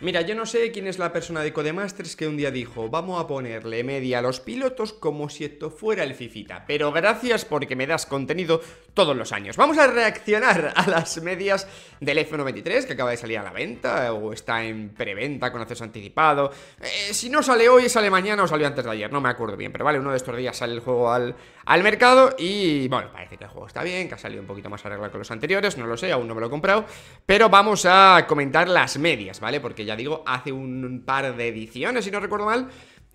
Mira, yo no sé quién es la persona de Codemasters que un día dijo, vamos a ponerle media a los pilotos como si esto fuera el Fifita, pero gracias porque me das contenido todos los años. Vamos a reaccionar a las medias del F93 que acaba de salir a la venta o está en preventa con acceso anticipado. Eh, si no sale hoy, sale mañana o salió antes de ayer, no me acuerdo bien, pero vale, uno de estos días sale el juego al, al mercado y bueno, parece que el juego está bien, que ha salido un poquito más arreglado que los anteriores, no lo sé, aún no me lo he comprado, pero vamos a comentar las medias, ¿vale? Porque ya digo, hace un par de ediciones, si no recuerdo mal,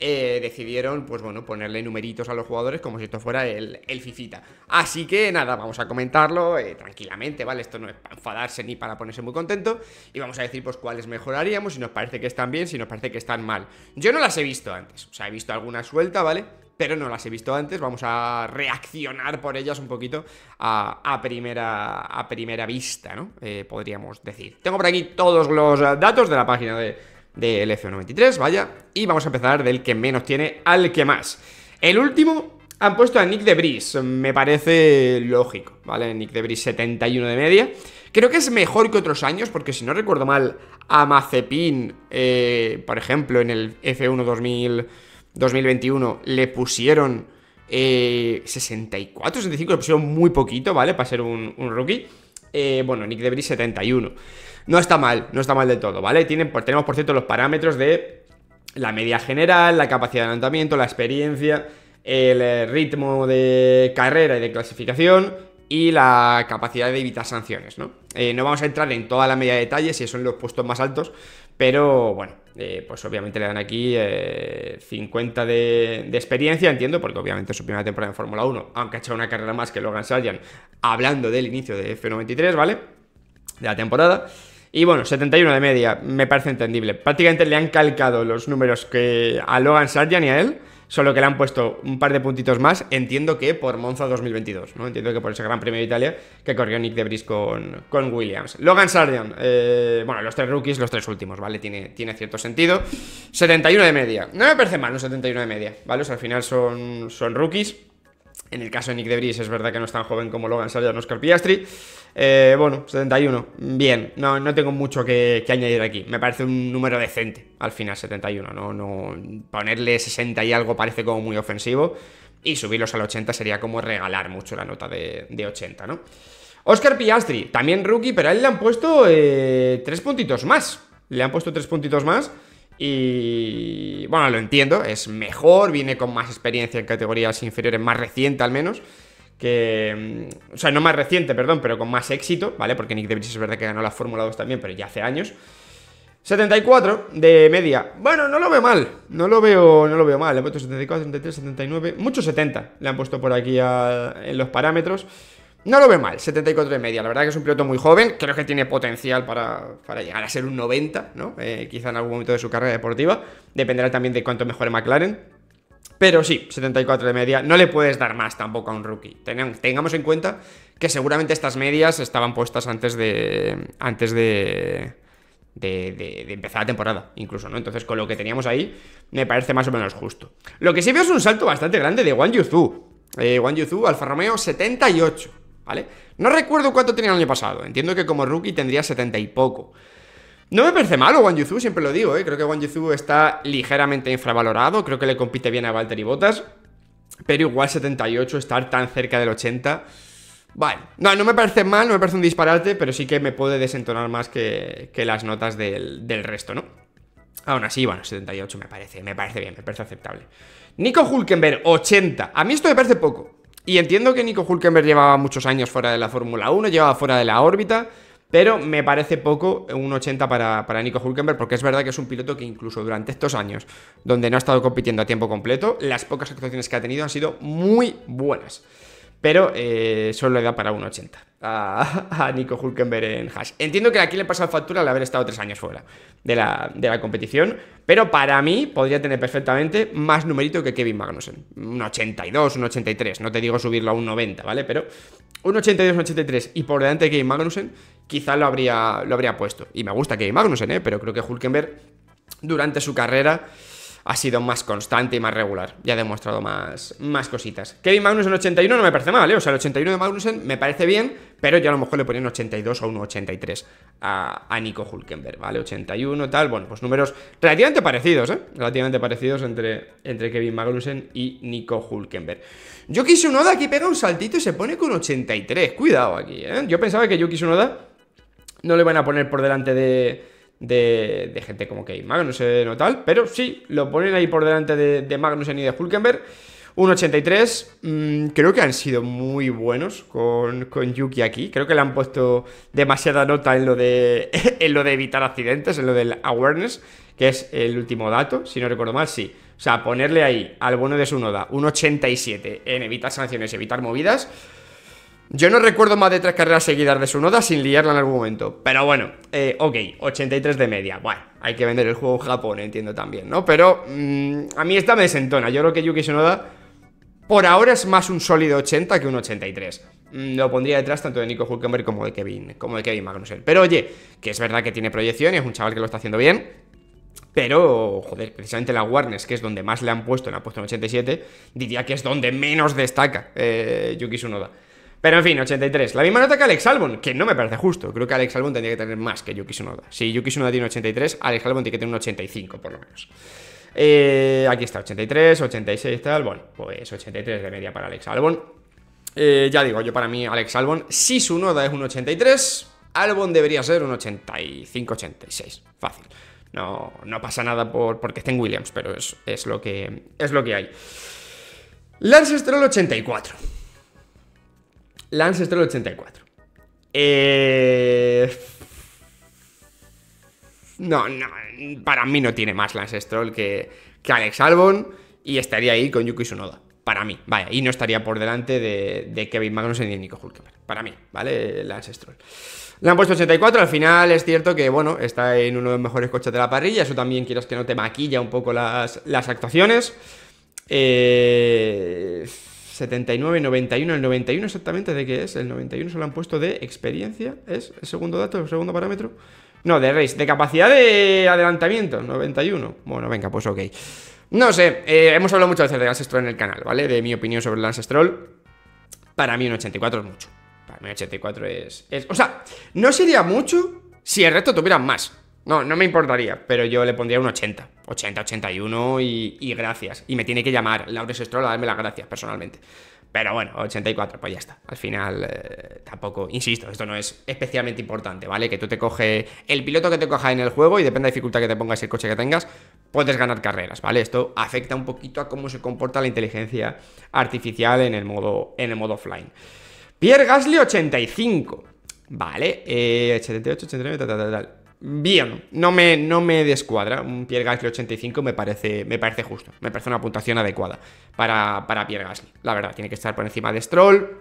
eh, decidieron, pues bueno, ponerle numeritos a los jugadores como si esto fuera el, el Fifita. Así que nada, vamos a comentarlo eh, tranquilamente, ¿vale? Esto no es para enfadarse ni para ponerse muy contento. Y vamos a decir, pues, cuáles mejoraríamos, si nos parece que están bien, si nos parece que están mal. Yo no las he visto antes, o sea, he visto alguna suelta, ¿vale? pero no las he visto antes. Vamos a reaccionar por ellas un poquito a, primera, a primera vista, ¿no? Eh, podríamos decir. Tengo por aquí todos los datos de la página de, del F93, vaya. Y vamos a empezar del que menos tiene al que más. El último han puesto a Nick de Debris, me parece lógico, ¿vale? Nick de Debris 71 de media. Creo que es mejor que otros años, porque si no recuerdo mal, a Mazepin, eh, por ejemplo, en el F1 2000... 2021 le pusieron 64, eh, 65, le pusieron muy poquito, ¿vale? Para ser un, rookie. Eh, bueno, Nick Debris 71. No está mal, no está mal del todo, ¿vale? Tienen, tenemos, por cierto, los parámetros de la media general, la capacidad de adelantamiento, la experiencia, el eh, ritmo de carrera y de clasificación y la capacidad de evitar sanciones, ¿no? no vamos a entrar en toda la media de detalles, si son los puestos más altos, pero bueno, eh, pues obviamente le dan aquí 50 eh, de, experiencia, entiendo, porque obviamente es su primera temporada en Fórmula 1, aunque ha hecho una carrera más que Logan Sargent, hablando del inicio de F93, ¿vale? De la temporada. Y bueno, 71 de media, me parece entendible. Prácticamente le han calcado los números que a Logan Sargent y a él solo que le han puesto un par de puntitos más, entiendo que por Monza 2022, ¿no? Entiendo que por ese Gran Premio de Italia que corrió Nick de brisco con, Williams. Logan Sardian, eh, bueno, los tres rookies, los tres últimos, ¿vale? Tiene, tiene cierto sentido. 71 de media, no me parece mal un 71 de media, ¿vale? O sea, al final son, son rookies. En el caso de Nick Debris es verdad que no es tan joven como Logan Sargent o Oscar Piastri. Eh, bueno, 71. Bien, no, tengo mucho que, añadir aquí. Me parece un número decente al final, 71. No, no, ponerle 60 y algo parece como muy ofensivo. Y subirlos al 80 sería como regalar mucho la nota de, 80, ¿no? Oscar Piastri, también rookie, pero a él le han puesto eh, tres puntitos más. Le han puesto tres puntitos más. Y bueno, lo entiendo, es mejor, viene con más experiencia en categorías inferiores, más reciente al menos. Que, mm, o sea, no más reciente, perdón, pero con más éxito, ¿vale? Porque Nick DeVries es verdad que ganó la Fórmula 2 también, pero ya hace años. 74 de media. Bueno, no lo veo mal. No lo veo, no lo veo mal. Le he puesto 74, 73, 79. Mucho 70 le han puesto por aquí en los parámetros. No lo ve mal, 74 de media. La verdad que es un piloto muy joven. Creo que tiene potencial para, para llegar a ser un 90, ¿no? Eh, quizá en algún momento de su carrera deportiva. Dependerá también de cuánto mejore McLaren. Pero sí, 74 de media. No le puedes dar más tampoco a un rookie. tengamos en cuenta que seguramente estas medias estaban puestas antes de. Antes de. De, empezar la temporada, incluso, ¿no? Entonces, con lo que teníamos ahí, me parece más o menos justo. Lo que sí veo es un salto bastante grande de Wang Yuzu. Eh, Wang Yuzu, Alfa Romeo 78. ¿vale? No recuerdo cuánto tenía el año pasado, entiendo que como rookie tendría 70 y poco. No me parece malo Wang Yuzhu siempre lo digo, ¿eh? creo que Wang Yuzhu está ligeramente infravalorado, creo que le compite bien a y Botas. pero igual 78, estar tan cerca del 80... Vale, no, no me parece mal, no me parece un disparate, pero sí que me puede desentonar más que, las notas del, del resto, ¿no? Aún así, bueno, 78 me parece, me parece bien, me parece aceptable. Nico Hulkenberg, 80. A mí esto me parece poco. Y entiendo que Nico Hulkenberg llevaba muchos años fuera de la Fórmula 1, llevaba fuera de la órbita, pero me parece poco un 80 para, para, Nico Hulkenberg, porque es verdad que es un piloto que incluso durante estos años, donde no ha estado compitiendo a tiempo completo, las pocas actuaciones que ha tenido han sido muy buenas pero eh, solo le da para 1,80 a, a, Nico Hulkenberg en hash. Entiendo que aquí le pasado factura al haber estado tres años fuera de la, de la, competición, pero para mí podría tener perfectamente más numerito que Kevin Magnussen. Un 82, un 83, no te digo subirlo a un 90, ¿vale? Pero un 82, un 83 y por delante de Kevin Magnussen, quizá lo habría, lo habría puesto. Y me gusta Kevin Magnussen, ¿eh? Pero creo que Hulkenberg durante su carrera ha sido más constante y más regular. Ya ha demostrado más, más cositas. Kevin Magnussen 81 no me parece mal, ¿eh? O sea, el 81 de Magnussen me parece bien, pero yo a lo mejor le ponía un 82 o un 83 a, Nico Hulkenberg, ¿vale? 81 tal, bueno, pues números relativamente parecidos, ¿eh? Relativamente parecidos entre, entre Kevin Magnussen y Nico Hulkenberg. Yuki Tsunoda aquí pega un saltito y se pone con 83, cuidado aquí, ¿eh? Yo pensaba que Yuki Tsunoda no le van a poner por delante de de, gente como que Magnus o tal, pero sí, lo ponen ahí por delante de, Magnus Magnussen y de Hulkenberg. Un 83, mm, creo que han sido muy buenos con, Yuki aquí. Creo que le han puesto demasiada nota en lo, de, en lo de evitar accidentes, en lo del awareness, que es el último dato, si no recuerdo mal, sí. O sea, ponerle ahí al bueno de su noda un 87 en evitar sanciones, evitar movidas yo no recuerdo más de tres carreras seguidas de su sin liarla en algún momento. Pero bueno, eh, ok, 83 de media. Bueno, hay que vender el juego en Japón, entiendo también, ¿no? Pero mm, a mí esta me desentona. Yo creo que Yuki Sunoda por ahora es más un sólido 80 que un 83. Mm, lo pondría detrás tanto de Nico Hulkenberg como de Kevin, como de Kevin Pero oye, que es verdad que tiene proyección y es un chaval que lo está haciendo bien. Pero, joder, precisamente la Warners, que es donde más le han puesto, le han puesto en 87, diría que es donde menos destaca eh, Yuki Sunoda pero en fin, 83. La misma nota que Alex Albon, que no me parece justo. Creo que Alex Albon tendría que tener más que Yuki Tsunoda. Si Yuki Tsunoda tiene 83, Alex Albon tiene que tener un 85 por lo menos. aquí está, 83, 86 tal. Bueno, pues 83 de media para Alex Albon. ya digo, yo para mí Alex Albon, si su noda es un 83, Albon debería ser un 85, 86. Fácil. No, no pasa nada por, porque esté en Williams, pero es, lo que, es lo que hay. Lance Stroll 84. Lance Stroll 84. Eh... No, no, para mí no tiene más Lance Stroll que, que Alex Albon y estaría ahí con Yuki Tsunoda. Para mí, vaya, y no estaría por delante de, Kevin Magnussen ni de Nico Hulkenberg. Para mí, ¿vale? Lance Stroll. Le han puesto 84, al final es cierto que, bueno, está en uno de los mejores coches de la parrilla, eso también quieras que no te maquilla un poco las, las actuaciones. Eh 79, 91, el 91 exactamente de qué es, el 91 se lo han puesto de experiencia, es el segundo dato, el segundo parámetro. No, de race, de capacidad de adelantamiento, 91. Bueno, venga, pues ok. No sé, eh, hemos hablado muchas veces de Lance en el canal, ¿vale? De mi opinión sobre Lance Para mí un 84 es mucho. Para mí un 84 es, es... O sea, no sería mucho si el resto tuvieran más. No, no me importaría, pero yo le pondría un 80. 80, 81 y, gracias. Y me tiene que llamar Laures Stroll a darme las gracias personalmente. Pero bueno, 84, pues ya está. Al final, eh, tampoco, insisto, esto no es especialmente importante, ¿vale? Que tú te coge el piloto que te coja en el juego y depende de la dificultad que te pongas y el coche que tengas, puedes ganar carreras, ¿vale? Esto afecta un poquito a cómo se comporta la inteligencia artificial en el modo, en el modo offline. Pierre Gasly 85, ¿vale? Eh, 78, 89, tal, tal, tal bien, no me, no me descuadra. Un Pierre Gasly 85 me parece, me parece justo, me parece una puntuación adecuada para, para Pierre Gasly. La verdad, tiene que estar por encima de Stroll,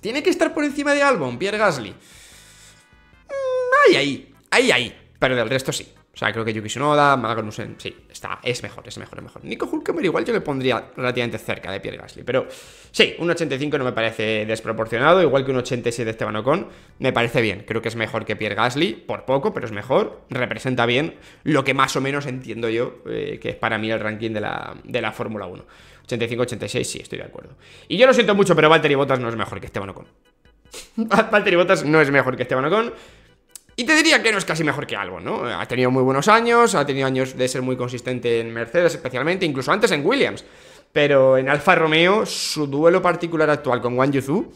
tiene que estar por encima de Albon, Pierre Gasly. Mm, ahí, ahí, ahí, ahí, pero del resto sí. O sea, creo que Yuki Shinoda, Magnussen, sí, está, es mejor, es mejor, es mejor. Nico Hulkemer igual yo le pondría relativamente cerca de Pierre Gasly, pero sí, un 85 no me parece desproporcionado, igual que un 87 de Esteban Ocon, me parece bien. Creo que es mejor que Pierre Gasly, por poco, pero es mejor, representa bien lo que más o menos entiendo yo, eh, que es para mí el ranking de la, de la Fórmula 1. 85-86, sí, estoy de acuerdo. Y yo lo siento mucho, pero Valtteri Bottas no es mejor que Esteban Ocon. Valtteri Bottas no es mejor que Esteban Ocon. Y te diría que no es casi mejor que algo, ¿no? Ha tenido muy buenos años, ha tenido años de ser muy consistente en Mercedes especialmente, incluso antes en Williams. Pero en Alfa Romeo, su duelo particular actual con Wang Yuzu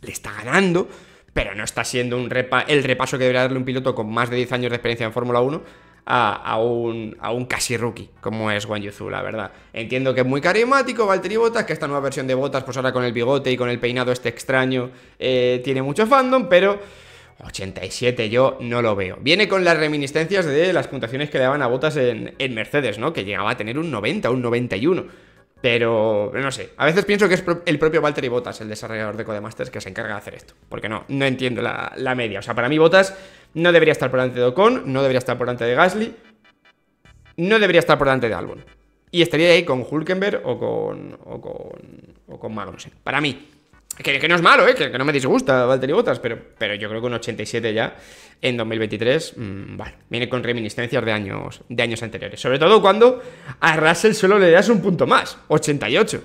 le está ganando, pero no está siendo un el repaso que debería darle un piloto con más de 10 años de experiencia en Fórmula 1 a, a, un, a, un, casi rookie, como es Wang Yuzu, la verdad. Entiendo que es muy carismático Valtteri Botas, que esta nueva versión de Botas, pues ahora con el bigote y con el peinado este extraño, eh, tiene mucho fandom, pero 87 yo no lo veo. Viene con las reminiscencias de las puntuaciones que le daban a botas en, Mercedes, ¿no? Que llegaba a tener un 90, un 91. Pero no sé, a veces pienso que es el propio Valtteri Bottas, el desarrollador de Codemasters, que se encarga de hacer esto. Porque no, no entiendo la, media. O sea, para mí Botas no debería estar por delante de Ocon, no debería estar por delante de Gasly, no debería estar por delante de Albon. Y estaría ahí con Hulkenberg o con, o con, o con Para mí, que, no es malo, ¿eh? que, no me disgusta Valtteri Bottas, pero, pero yo creo que un 87 ya en 2023, mmm, viene con reminiscencias de años, anteriores. Sobre todo cuando a Russell solo le das un punto más, 88.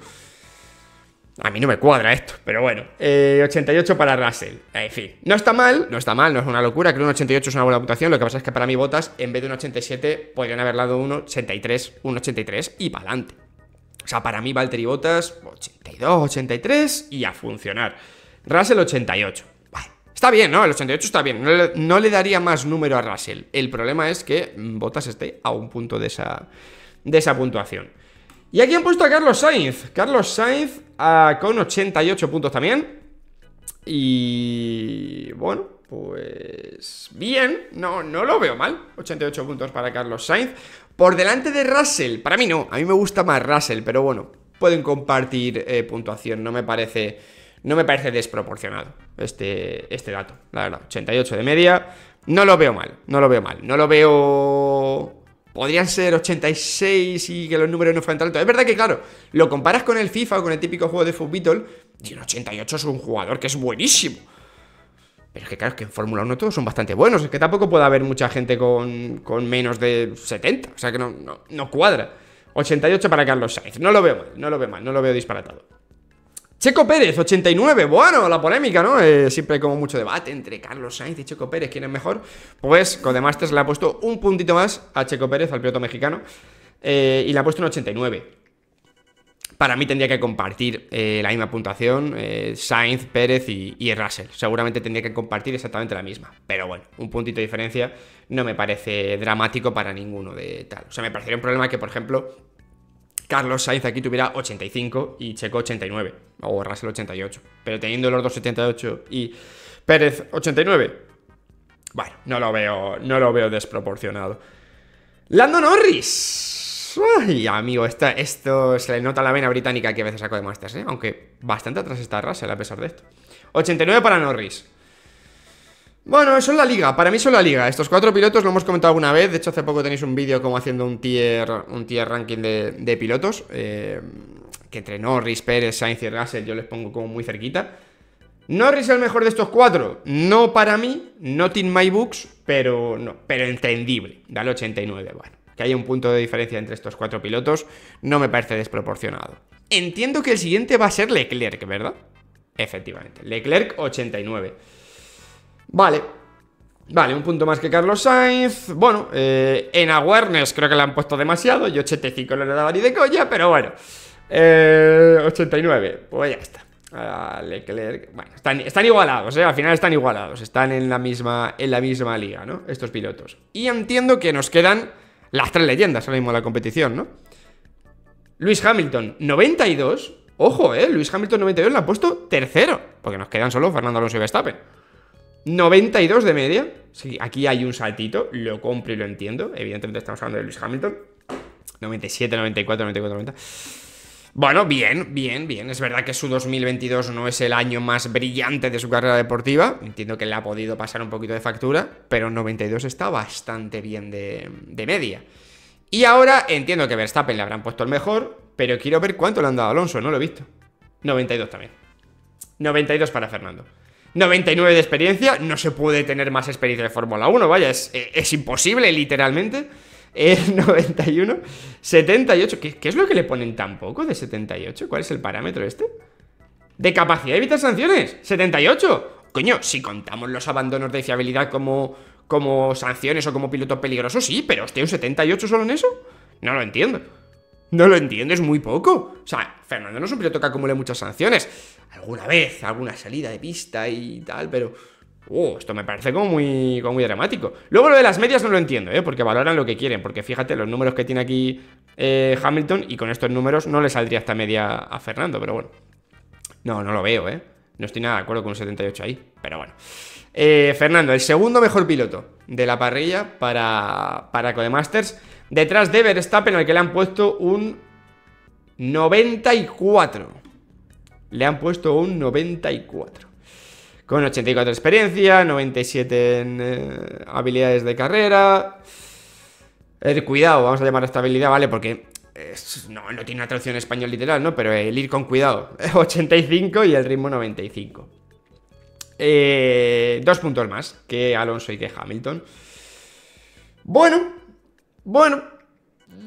A mí no me cuadra esto, pero bueno, 88 eh, para Russell. En fin, no está mal, no está mal, no es una locura, creo que un 88 es una buena puntuación, lo que pasa es que para mí Botas, en vez de un 87, podrían haber dado un 83, un 83 y para adelante. O sea, para mí Valtteri Bottas, 82, 83 y a funcionar. Russell, 88. Está bien, ¿no? El 88 está bien. No le, daría más número a Russell. El problema es que Botas esté a un punto de esa, de esa puntuación. Y aquí han puesto a Carlos Sainz. Carlos Sainz ah, con 88 puntos también. Y bueno, pues bien, no, no lo veo mal. 88 puntos para Carlos Sainz. Por delante de Russell, para mí no, a mí me gusta más Russell, pero bueno, pueden compartir eh, puntuación, no me parece no me parece desproporcionado este, este dato, la verdad, 88 de media, no lo veo mal, no lo veo mal, no lo veo... Podrían ser 86 y que los números no fueran tan Es verdad que, claro, lo comparas con el FIFA, o con el típico juego de fútbol, y 88 es un jugador que es buenísimo. Pero es que claro, es que en Fórmula 1 todos son bastante buenos. Es que tampoco puede haber mucha gente con, menos de 70. O sea que no, no, cuadra. 88 para Carlos Sainz. No lo veo mal, no lo veo mal, no lo veo disparatado. Checo Pérez, 89. Bueno, la polémica, ¿no? Eh, siempre hay como mucho debate entre Carlos Sainz y Checo Pérez. ¿Quién es mejor? Pues Codemasters le ha puesto un puntito más a Checo Pérez, al piloto mexicano. Eh, y le ha puesto un 89 para mí tendría que compartir eh, la misma puntuación eh, Sainz, Pérez y, Russell. Seguramente tendría que compartir exactamente la misma. Pero bueno, un puntito de diferencia no me parece dramático para ninguno de tal. O sea, me parecería un problema que, por ejemplo, Carlos Sainz aquí tuviera 85 y Checo 89 o Russell 88. Pero teniendo los dos 78 y Pérez 89, bueno, no lo veo, no lo veo desproporcionado. Lando Norris y amigo, esto se le nota la vena británica que a veces saco de Masters, ¿eh? Aunque bastante atrás está Russell a pesar de esto. 89 para Norris. Bueno, eso es la liga, para mí son la liga. Estos cuatro pilotos lo hemos comentado alguna vez. De hecho, hace poco tenéis un vídeo como haciendo un tier, un tier ranking de, pilotos. Eh, que entre Norris, Pérez, Sainz y Russell yo les pongo como muy cerquita. Norris es el mejor de estos cuatro. No para mí, not in my books, pero no, pero entendible. Dale 89, bueno que haya un punto de diferencia entre estos cuatro pilotos no me parece desproporcionado. Entiendo que el siguiente va a ser Leclerc, ¿verdad? Efectivamente, Leclerc 89. Vale, Vale, un punto más que Carlos Sainz. Bueno, eh, en Awareness creo que le han puesto demasiado. Yo 85 no le daba ni de coña, pero bueno. 89, eh, pues ya está. Leclerc. Bueno, están, igualados, ¿eh? Al final están igualados. Están en la, misma, en la misma liga, ¿no? Estos pilotos. Y entiendo que nos quedan las tres leyendas ahora mismo de la competición, ¿no? Luis Hamilton, 92. Ojo, ¿eh? Luis Hamilton 92 le ha puesto tercero. Porque nos quedan solo Fernando Alonso y Verstappen. 92 de media. Sí, aquí hay un saltito. Lo compro y lo entiendo. Evidentemente estamos hablando de Luis Hamilton. 97, 94, 94, 90. Bueno, bien, bien, bien. Es verdad que su 2022 no es el año más brillante de su carrera deportiva. Entiendo que le ha podido pasar un poquito de factura, pero 92 está bastante bien de, media. Y ahora entiendo que Verstappen le habrán puesto el mejor, pero quiero ver cuánto le han dado a Alonso, no lo he visto. 92 también. 92 para Fernando. 99 de experiencia, no se puede tener más experiencia de Fórmula 1, vaya, es imposible literalmente. El 91, 78. ¿Qué, es lo que le ponen tan poco de 78? ¿Cuál es el parámetro este? De capacidad de evitar sanciones, 78. Coño, si contamos los abandonos de fiabilidad como, como sanciones o como piloto peligroso, sí, pero hostia, un 78 solo en eso. No lo entiendo. No lo entiendo, es muy poco. O sea, Fernando no es un piloto que acumule muchas sanciones. Alguna vez, alguna salida de pista y tal, pero Uh, esto me parece como muy, muy dramático. Luego lo de las medias no lo entiendo, ¿eh? porque valoran lo que quieren. Porque fíjate los números que tiene aquí eh, Hamilton y con estos números no le saldría esta media a Fernando, pero bueno. No, no lo veo, ¿eh? No estoy nada de acuerdo con un 78 ahí, pero bueno. Eh, Fernando, el segundo mejor piloto de la parrilla para, para Codemasters. Detrás de Verstappen, al que le han puesto un 94. Le han puesto un 94 con 84 de experiencia, 97 en eh, habilidades de carrera. El cuidado, vamos a llamar a esta habilidad, ¿vale? Porque no, no tiene una traducción en español literal, ¿no? Pero el ir con cuidado, 85 y el ritmo 95. Eh, dos puntos más que Alonso y que Hamilton. Bueno, bueno,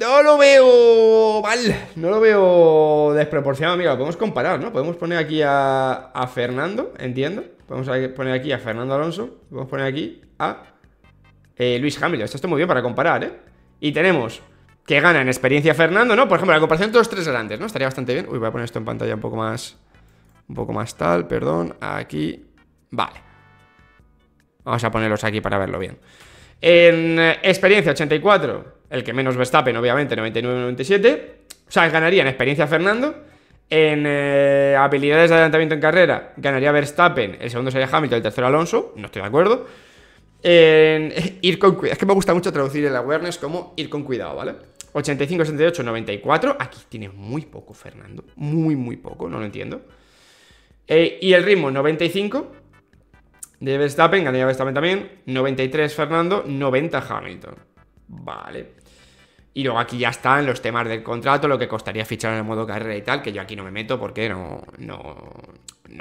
no lo veo mal, no lo veo desproporcionado. Mira, podemos comparar, ¿no? Podemos poner aquí a, Fernando, entiendo. Podemos poner aquí a Fernando Alonso. Podemos poner aquí a eh, Luis Hamilton. Esto está muy bien para comparar, ¿eh? Y tenemos que gana en experiencia Fernando, ¿no? Por ejemplo, la comparación todos los tres grandes, ¿no? Estaría bastante bien. Uy, voy a poner esto en pantalla un poco más... Un poco más tal, perdón. Aquí. Vale. Vamos a ponerlos aquí para verlo bien. En eh, experiencia, 84, el que menos Verstappen, obviamente, 99-97. O sea, ganaría en experiencia Fernando. En eh, habilidades de adelantamiento en carrera, ganaría Verstappen, el segundo sería Hamilton, el tercero Alonso, no estoy de acuerdo. En, ir con cuidado, es que me gusta mucho traducir el awareness como ir con cuidado, ¿vale? 85, 68, 94, aquí tiene muy poco Fernando, muy, muy poco, no lo entiendo. Eh, y el ritmo, 95, de Verstappen, ganaría Verstappen también. 93 Fernando, 90 Hamilton. Vale. Y luego aquí ya están los temas del contrato, lo que costaría fichar en el modo carrera y tal, que yo aquí no me meto porque no, no,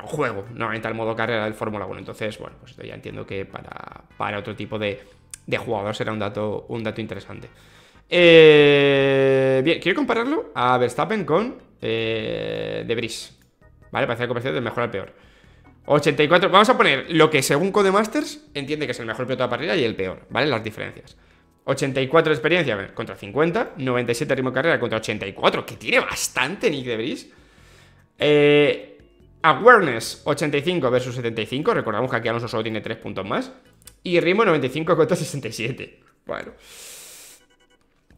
juego, no al modo carrera del Fórmula 1. Entonces, bueno, pues esto ya entiendo que para, para otro tipo de, de jugador será un dato, un dato interesante. Eh, bien, quiero compararlo a Verstappen con eh, De Debris. ¿Vale? Para hacer comparación del mejor al peor. 84. Vamos a poner lo que según Codemasters entiende que es el mejor piloto de parrilla y el peor, ¿vale? Las diferencias. 84 de experiencia contra 50, 97 de ritmo de carrera contra 84, que tiene bastante Nick de Bris. Eh, awareness 85 versus 75, recordamos que aquí Alonso solo tiene 3 puntos más. Y ritmo 95 contra 67. Bueno.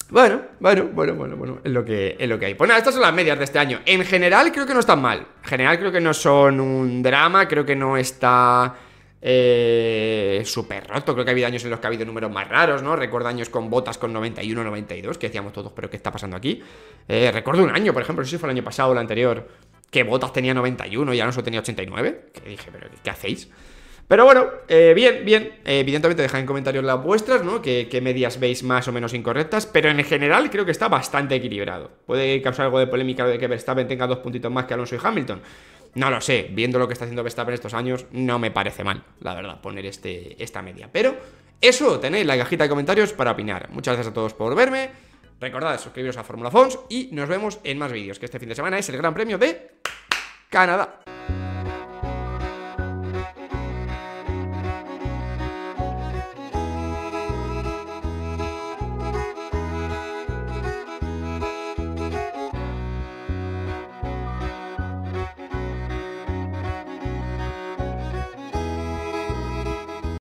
Bueno, bueno, bueno, bueno, bueno, es lo que, lo que hay. Pues nada, estas son las medias de este año. En general creo que no están mal. En general creo que no son un drama, creo que no está eh, súper roto. Creo que ha habido años en los que ha habido números más raros, ¿no? Recuerdo años con botas con 91, 92, que decíamos todos, pero ¿qué está pasando aquí? Eh, recuerdo un año, por ejemplo, no sé si fue el año pasado o el anterior, que botas tenía 91 y solo tenía 89. Que dije, pero ¿qué hacéis? Pero bueno, eh, bien, bien. Eh, evidentemente dejad en comentarios las vuestras, ¿no? ¿Qué, medias veis más o menos incorrectas, pero en general creo que está bastante equilibrado. Puede causar algo de polémica de que Verstappen tenga dos puntitos más que Alonso y Hamilton. No lo sé, viendo lo que está haciendo Verstappen estos años, no me parece mal, la verdad, poner este, esta media. Pero eso tenéis la cajita de comentarios para opinar. Muchas gracias a todos por verme. Recordad suscribiros a Formula Fons y nos vemos en más vídeos, que este fin de semana es el Gran Premio de Canadá.